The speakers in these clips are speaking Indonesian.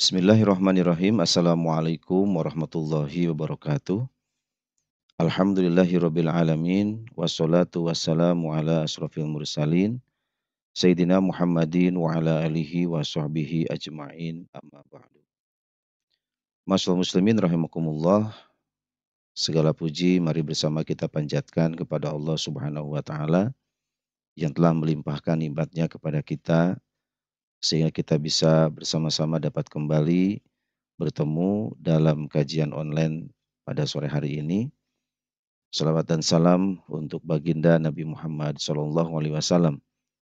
Bismillahirrahmanirrahim. Assalamualaikum warahmatullahi wabarakatuh. Alhamdulillahi rabbil alamin. Wassalatu wassalamu ala asrafil mursalin. Sayyidina Muhammadin wa ala alihi wa sahbihi ajma'in amma ba'du. Masyarakat muslimin rahimakumullah. Segala puji mari bersama kita panjatkan kepada Allah subhanahu wa ta'ala yang telah melimpahkan nibatnya kepada kita sehingga kita bisa bersama-sama dapat kembali bertemu dalam kajian online pada sore hari ini. Selamat dan salam untuk baginda Nabi Muhammad SAW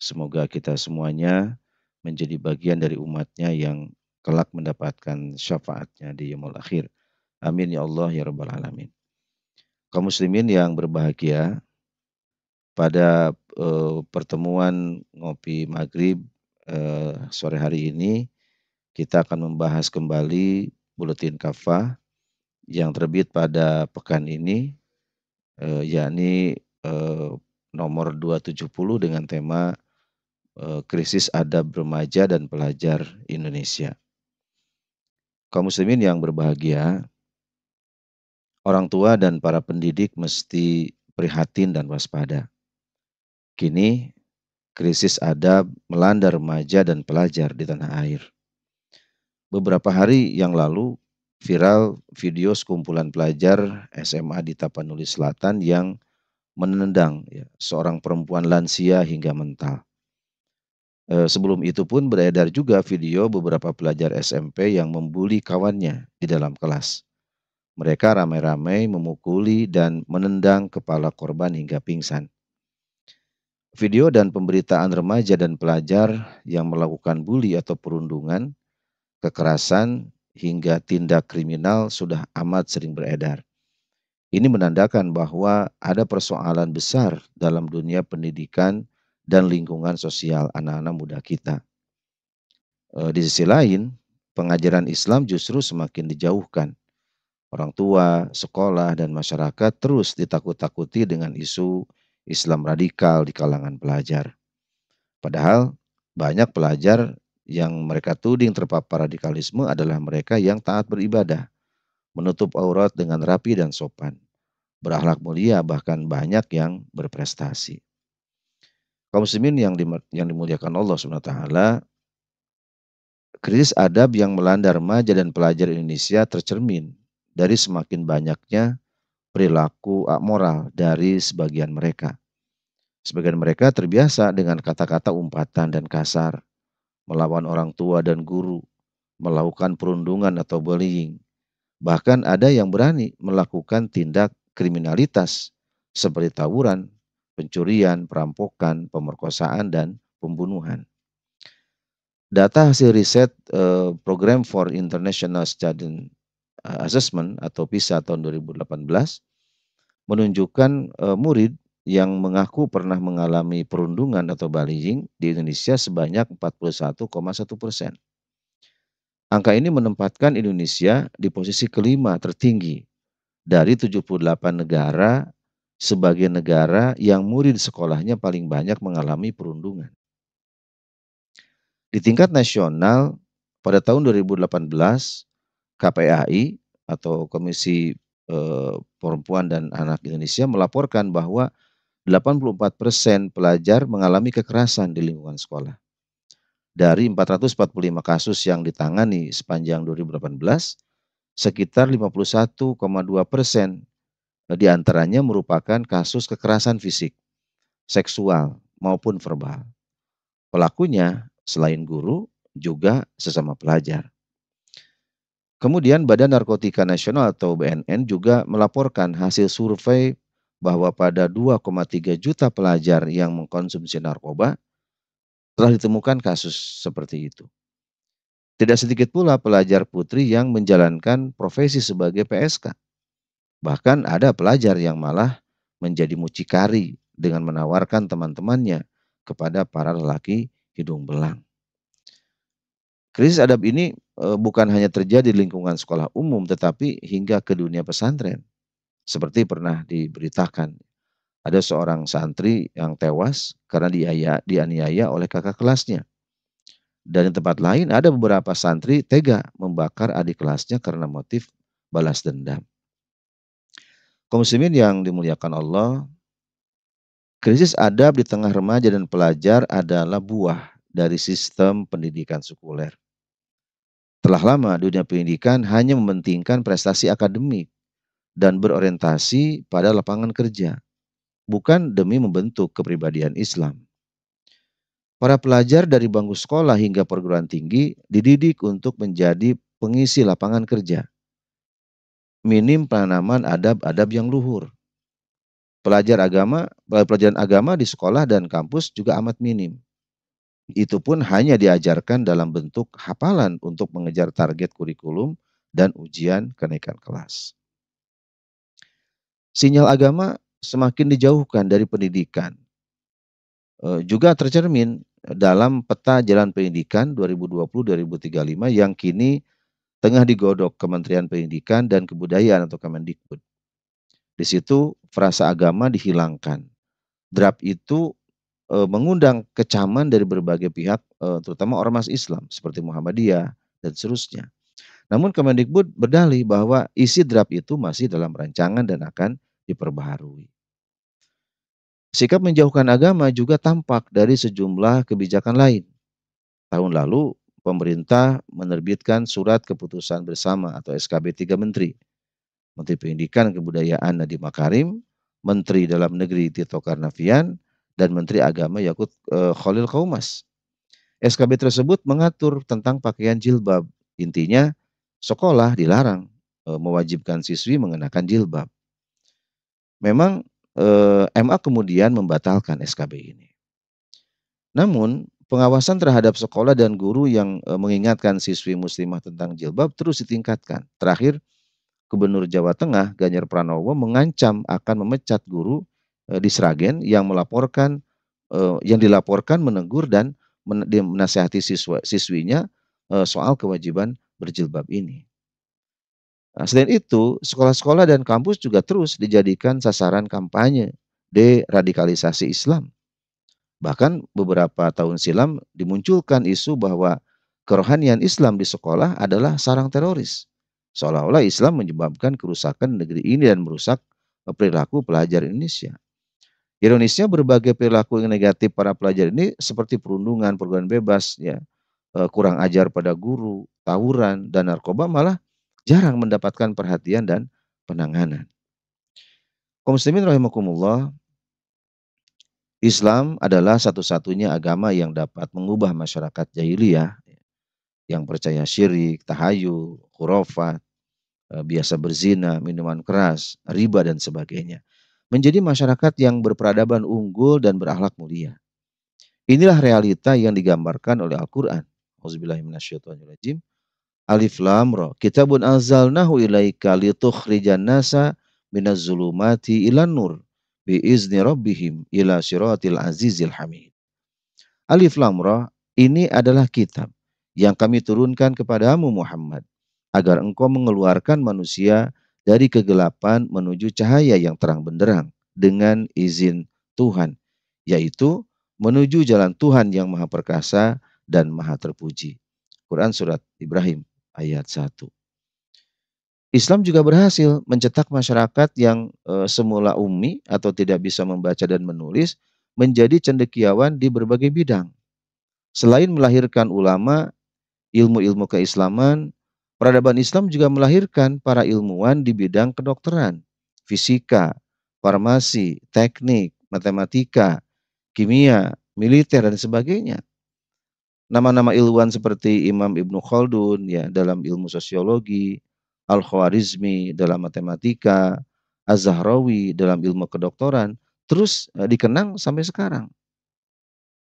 Semoga kita semuanya menjadi bagian dari umatnya yang kelak mendapatkan syafaatnya di yaumul akhir. Amin ya Allah ya Rabbal Alamin. Kaum muslimin yang berbahagia, pada e, pertemuan ngopi maghrib eh, sore hari ini kita akan membahas kembali buletin kafah yang terbit pada pekan ini eh, yakni eh, nomor 270 dengan tema eh, krisis adab remaja dan pelajar Indonesia. Kaum muslimin yang berbahagia, orang tua dan para pendidik mesti prihatin dan waspada. Kini krisis adab melanda remaja dan pelajar di tanah air. Beberapa hari yang lalu viral video sekumpulan pelajar SMA di Tapanuli Selatan yang menendang ya, seorang perempuan lansia hingga mental. E, sebelum itu pun beredar juga video beberapa pelajar SMP yang membuli kawannya di dalam kelas. Mereka ramai-ramai memukuli dan menendang kepala korban hingga pingsan. Video dan pemberitaan remaja dan pelajar yang melakukan bully atau perundungan, kekerasan, hingga tindak kriminal sudah amat sering beredar. Ini menandakan bahwa ada persoalan besar dalam dunia pendidikan dan lingkungan sosial anak-anak muda kita. Eh, di sisi lain, pengajaran Islam justru semakin dijauhkan. Orang tua, sekolah, dan masyarakat terus ditakut-takuti dengan isu Islam radikal di kalangan pelajar. Padahal banyak pelajar yang mereka tuding terpapar radikalisme adalah mereka yang taat beribadah, menutup aurat dengan rapi dan sopan, berakhlak mulia bahkan banyak yang berprestasi. Kaum muslimin yang, yang dimuliakan Allah SWT, krisis adab yang melanda remaja dan pelajar Indonesia tercermin dari semakin banyaknya perilaku eh, moral dari sebagian mereka. Sebagian mereka terbiasa dengan kata-kata umpatan dan kasar, melawan orang tua dan guru, melakukan perundungan atau bullying. Bahkan ada yang berani melakukan tindak kriminalitas seperti tawuran, pencurian, perampokan, pemerkosaan, dan pembunuhan. Data hasil riset eh, Program for International Student Eh, assessment atau PISA tahun 2018 menunjukkan eh, murid yang mengaku pernah mengalami perundungan atau bullying di Indonesia sebanyak 41,1 persen. Angka ini menempatkan Indonesia di posisi kelima tertinggi dari 78 negara sebagai negara yang murid sekolahnya paling banyak mengalami perundungan. Di tingkat nasional, pada tahun 2018, KPAI atau Komisi e, Perempuan dan Anak Indonesia melaporkan bahwa 84% persen pelajar mengalami kekerasan di lingkungan sekolah. Dari 445 kasus yang ditangani sepanjang 2018, sekitar 51,2 persen eh, diantaranya merupakan kasus kekerasan fisik, seksual, maupun verbal. Pelakunya selain guru juga sesama pelajar. Kemudian Badan Narkotika Nasional atau BNN juga melaporkan hasil survei bahwa pada 2,3 juta pelajar yang mengkonsumsi narkoba telah ditemukan kasus seperti itu. Tidak sedikit pula pelajar putri yang menjalankan profesi sebagai PSK. Bahkan ada pelajar yang malah menjadi mucikari dengan menawarkan teman-temannya kepada para lelaki hidung belang. Krisis adab ini Eh, bukan hanya terjadi di lingkungan sekolah umum tetapi hingga ke dunia pesantren. Seperti pernah diberitakan ada seorang santri yang tewas karena diaya, dianiaya oleh kakak kelasnya. Dan di tempat lain ada beberapa santri tega membakar adik kelasnya karena motif balas dendam. Komisimin yang dimuliakan Allah, krisis adab di tengah remaja dan pelajar adalah buah dari sistem pendidikan sekuler. Telah lama dunia pendidikan hanya mementingkan prestasi akademik dan berorientasi pada lapangan kerja, bukan demi membentuk kepribadian Islam. Para pelajar dari bangku sekolah hingga perguruan tinggi dididik untuk menjadi pengisi lapangan kerja. Minim penanaman adab-adab yang luhur. Pelajar agama, pelajaran agama di sekolah dan kampus juga amat minim itu pun hanya diajarkan dalam bentuk hafalan untuk mengejar target kurikulum dan ujian kenaikan kelas. Sinyal agama semakin dijauhkan dari pendidikan. E, juga tercermin dalam peta jalan pendidikan 2020-2035 yang kini tengah digodok Kementerian Pendidikan dan Kebudayaan atau Kemendikbud. Di situ frasa agama dihilangkan. Draft itu Eh, mengundang kecaman dari berbagai pihak, eh, terutama ormas Islam seperti Muhammadiyah dan seterusnya. Namun Kemendikbud berdalih bahwa isi draft itu masih dalam rancangan dan akan diperbaharui. Sikap menjauhkan agama juga tampak dari sejumlah kebijakan lain. Tahun lalu, pemerintah menerbitkan surat keputusan bersama atau SKB 3 Menteri. Menteri Pendidikan Kebudayaan Nadiem Makarim, Menteri Dalam Negeri Tito Karnavian, dan Menteri Agama Yakut eh, Khalil Kaumas. SKB tersebut mengatur tentang pakaian jilbab. Intinya, sekolah dilarang eh, mewajibkan siswi mengenakan jilbab. Memang eh, MA kemudian membatalkan SKB ini. Namun, pengawasan terhadap sekolah dan guru yang mengingatkan siswi muslimah tentang jilbab terus ditingkatkan. Terakhir, Gubernur Jawa Tengah Ganjar Pranowo mengancam akan memecat guru Eh, di Sragen yang melaporkan eh, yang dilaporkan menegur dan menasehati siswa siswinya eh, soal kewajiban berjilbab ini. Nah, selain itu, sekolah-sekolah dan kampus juga terus dijadikan sasaran kampanye deradikalisasi Islam. Bahkan beberapa tahun silam dimunculkan isu bahwa kerohanian Islam di sekolah adalah sarang teroris. Seolah-olah Islam menyebabkan kerusakan negeri ini dan merusak perilaku pelajar Indonesia. Ironisnya berbagai perilaku yang negatif para pelajar ini seperti perundungan, perguruan bebas, ya, eh, kurang ajar pada guru, tawuran, dan narkoba malah jarang mendapatkan perhatian dan penanganan. Kaum Islam adalah satu-satunya agama yang dapat mengubah masyarakat jahiliyah yang percaya syirik, tahayul, khurafat, eh, biasa berzina, minuman keras, riba dan sebagainya menjadi masyarakat yang berperadaban unggul dan berakhlak mulia. Inilah realita yang digambarkan oleh Al-Quran. Alif Lam Ra. Kitabun anzalnahu ilaika litukhrijan nasa minaz zulumati ilan nur biizni rabbihim ila siratil azizil hamid. Alif Lam ini adalah kitab yang kami turunkan kepadamu Muhammad agar engkau mengeluarkan manusia dari kegelapan menuju cahaya yang terang benderang dengan izin Tuhan, yaitu menuju jalan Tuhan yang maha perkasa dan maha terpuji. Quran Surat Ibrahim ayat 1. Islam juga berhasil mencetak masyarakat yang eh, semula ummi atau tidak bisa membaca dan menulis menjadi cendekiawan di berbagai bidang. Selain melahirkan ulama, ilmu-ilmu keislaman Peradaban Islam juga melahirkan para ilmuwan di bidang kedokteran, fisika, farmasi, teknik, matematika, kimia, militer dan sebagainya. Nama-nama ilmuwan seperti Imam Ibnu Khaldun ya dalam ilmu sosiologi, Al-Khwarizmi dalam matematika, Az-Zahrawi dalam ilmu kedokteran terus eh, dikenang sampai sekarang.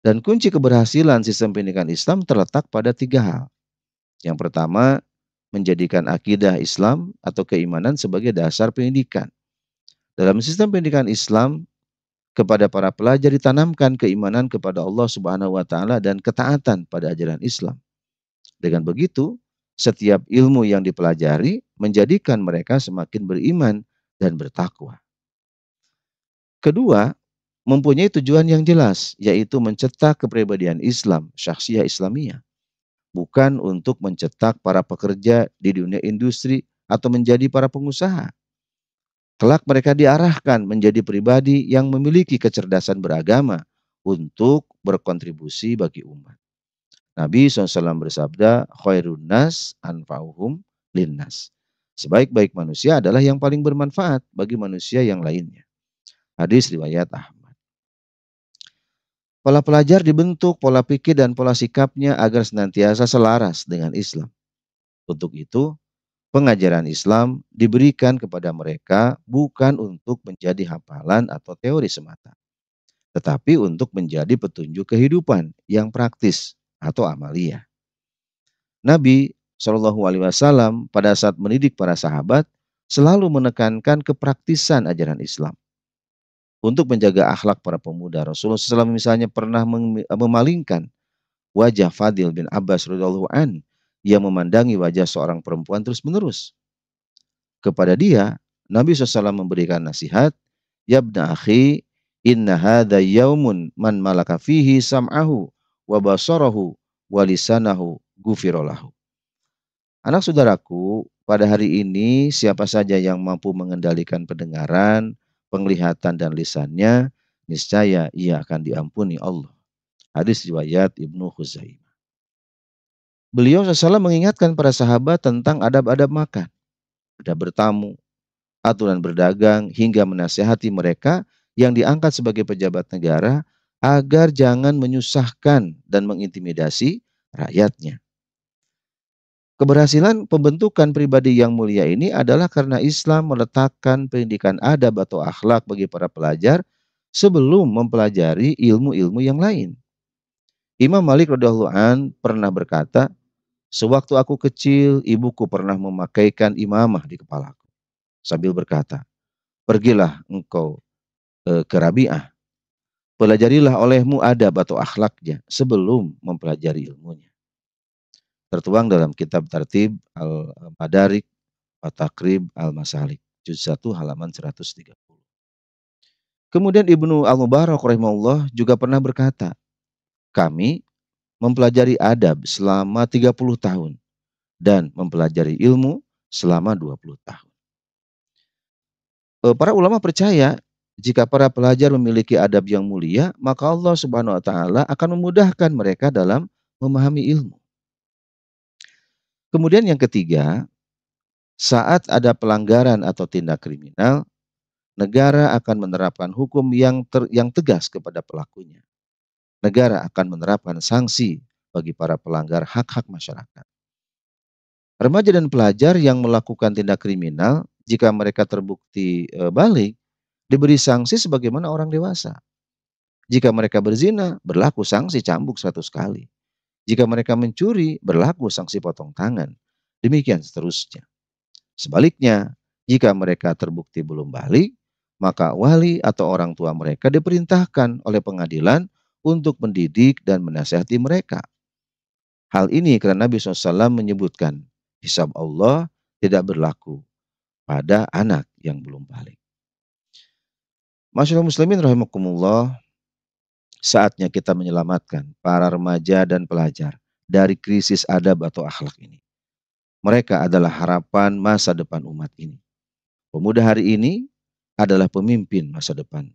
Dan kunci keberhasilan sistem pendidikan Islam terletak pada tiga hal. Yang pertama, menjadikan akidah Islam atau keimanan sebagai dasar pendidikan. Dalam sistem pendidikan Islam, kepada para pelajar ditanamkan keimanan kepada Allah Subhanahu wa taala dan ketaatan pada ajaran Islam. Dengan begitu, setiap ilmu yang dipelajari menjadikan mereka semakin beriman dan bertakwa. Kedua, mempunyai tujuan yang jelas yaitu mencetak kepribadian Islam, syakhsiyah Islamiyah bukan untuk mencetak para pekerja di dunia industri atau menjadi para pengusaha. Kelak mereka diarahkan menjadi pribadi yang memiliki kecerdasan beragama untuk berkontribusi bagi umat. Nabi SAW bersabda, khairun nas anfa'uhum linnas. Sebaik-baik manusia adalah yang paling bermanfaat bagi manusia yang lainnya. Hadis riwayat Ahmad. Pola pelajar dibentuk, pola pikir dan pola sikapnya agar senantiasa selaras dengan Islam. Untuk itu, pengajaran Islam diberikan kepada mereka bukan untuk menjadi hafalan atau teori semata, tetapi untuk menjadi petunjuk kehidupan yang praktis atau amalia. Nabi Shallallahu Alaihi Wasallam pada saat mendidik para sahabat selalu menekankan kepraktisan ajaran Islam untuk menjaga akhlak para pemuda. Rasulullah SAW misalnya pernah memalingkan wajah Fadil bin Abbas radhiyallahu an yang memandangi wajah seorang perempuan terus menerus. Kepada dia, Nabi SAW memberikan nasihat, Yabna akhi, inna hadha yaumun man malaka fihi sam'ahu wa basarahu wa lisanahu gufirolahu. Anak saudaraku, pada hari ini siapa saja yang mampu mengendalikan pendengaran, penglihatan dan lisannya, niscaya ia akan diampuni Allah. Hadis riwayat Ibnu Huzaimah. Beliau SAW mengingatkan para sahabat tentang adab-adab makan, adab bertamu, aturan berdagang, hingga menasehati mereka yang diangkat sebagai pejabat negara agar jangan menyusahkan dan mengintimidasi rakyatnya. Keberhasilan pembentukan pribadi yang mulia ini adalah karena Islam meletakkan pendidikan adab atau akhlak bagi para pelajar sebelum mempelajari ilmu-ilmu yang lain. Imam Malik radhiyallahu an pernah berkata, "Sewaktu aku kecil, ibuku pernah memakaikan imamah di kepalaku." Sambil berkata, "Pergilah engkau e, ke Rabi'ah. Pelajarilah olehmu adab atau akhlaknya sebelum mempelajari ilmunya." tertuang dalam kitab tertib Al-Madarik Takrib Al-Masalik juz 1 halaman 130. Kemudian Ibnu Al-Mubarak rahimahullah juga pernah berkata, kami mempelajari adab selama 30 tahun dan mempelajari ilmu selama 20 tahun. E, para ulama percaya jika para pelajar memiliki adab yang mulia, maka Allah Subhanahu wa taala akan memudahkan mereka dalam memahami ilmu. Kemudian yang ketiga, saat ada pelanggaran atau tindak kriminal, negara akan menerapkan hukum yang ter, yang tegas kepada pelakunya. Negara akan menerapkan sanksi bagi para pelanggar hak-hak masyarakat. Remaja dan pelajar yang melakukan tindak kriminal jika mereka terbukti e, balik diberi sanksi sebagaimana orang dewasa. Jika mereka berzina, berlaku sanksi cambuk 100 kali. Jika mereka mencuri, berlaku sanksi potong tangan. Demikian seterusnya. Sebaliknya, jika mereka terbukti belum balik, maka wali atau orang tua mereka diperintahkan oleh pengadilan untuk mendidik dan menasehati mereka. Hal ini karena Nabi SAW menyebutkan, hisab Allah tidak berlaku pada anak yang belum balik. Masyarakat muslimin rahimakumullah, Saatnya kita menyelamatkan para remaja dan pelajar dari krisis adab atau akhlak ini. Mereka adalah harapan masa depan umat ini. Pemuda hari ini adalah pemimpin masa depan.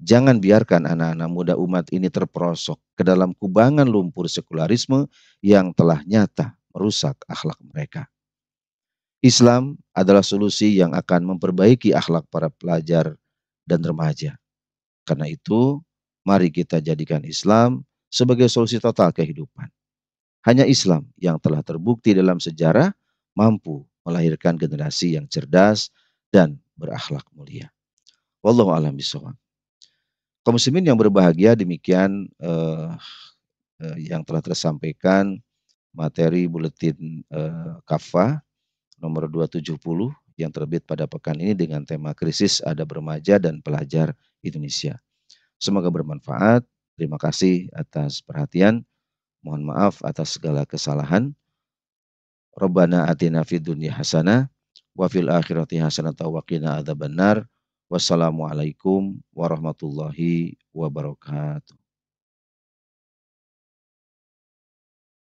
Jangan biarkan anak-anak muda umat ini terperosok ke dalam kubangan lumpur sekularisme yang telah nyata merusak akhlak mereka. Islam adalah solusi yang akan memperbaiki akhlak para pelajar dan remaja. Karena itu, Mari kita jadikan Islam sebagai solusi total kehidupan. Hanya Islam yang telah terbukti dalam sejarah mampu melahirkan generasi yang cerdas dan berakhlak mulia. Wallahu a'lam bishawab. Kaum muslimin yang berbahagia demikian eh, eh, yang telah tersampaikan materi buletin eh, Kafa nomor 270 yang terbit pada pekan ini dengan tema krisis ada bermaja dan pelajar Indonesia. Semoga bermanfaat. Terima kasih atas perhatian. Mohon maaf atas segala kesalahan. Rabbana atina fid dunya hasanah wa fil akhirati hasanah wa qina adzabannar. Wassalamualaikum warahmatullahi wabarakatuh.